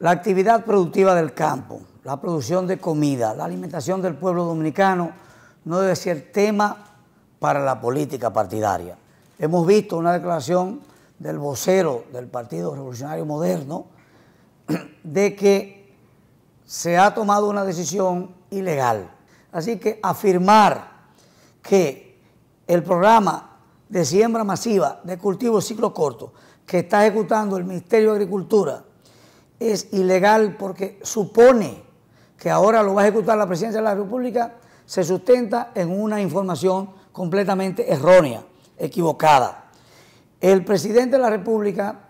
La actividad productiva del campo, la producción de comida, la alimentación del pueblo dominicano no debe ser tema para la política partidaria. Hemos visto una declaración del vocero del Partido Revolucionario Moderno de que se ha tomado una decisión ilegal. Así que afirmar que el programa de siembra masiva de cultivo ciclo corto que está ejecutando el Ministerio de Agricultura es ilegal porque supone que ahora lo va a ejecutar la presidencia de la República, se sustenta en una información completamente errónea, equivocada. El presidente de la República,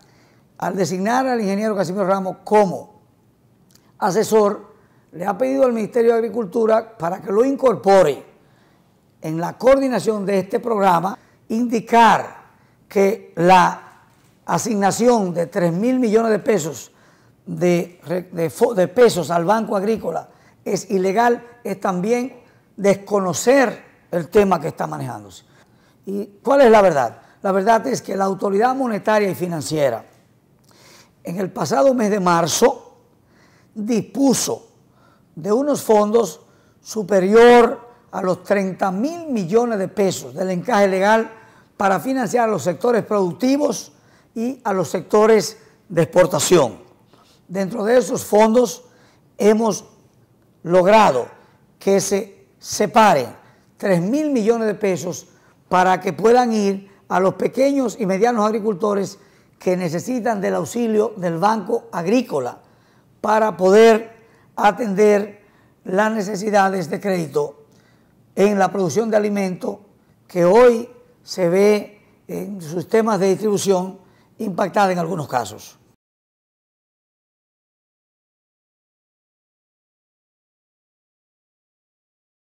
al designar al ingeniero Casimiro Ramos como asesor, le ha pedido al Ministerio de Agricultura para que lo incorpore en la coordinación de este programa, indicar que la asignación de 3 mil millones de pesos de, pesos al Banco Agrícola es ilegal, es también desconocer el tema que está manejándose. ¿Y cuál es la verdad? La verdad es que la autoridad monetaria y financiera en el pasado mes de marzo dispuso de unos fondos superior a los 30 mil millones de pesos del encaje legal para financiar a los sectores productivos y a los sectores de exportación dentro de esos fondos hemos logrado que se separen 3 mil millones de pesos para que puedan ir a los pequeños y medianos agricultores que necesitan del auxilio del Banco Agrícola para poder atender las necesidades de crédito en la producción de alimentos que hoy se ve en sus temas de distribución impactada en algunos casos.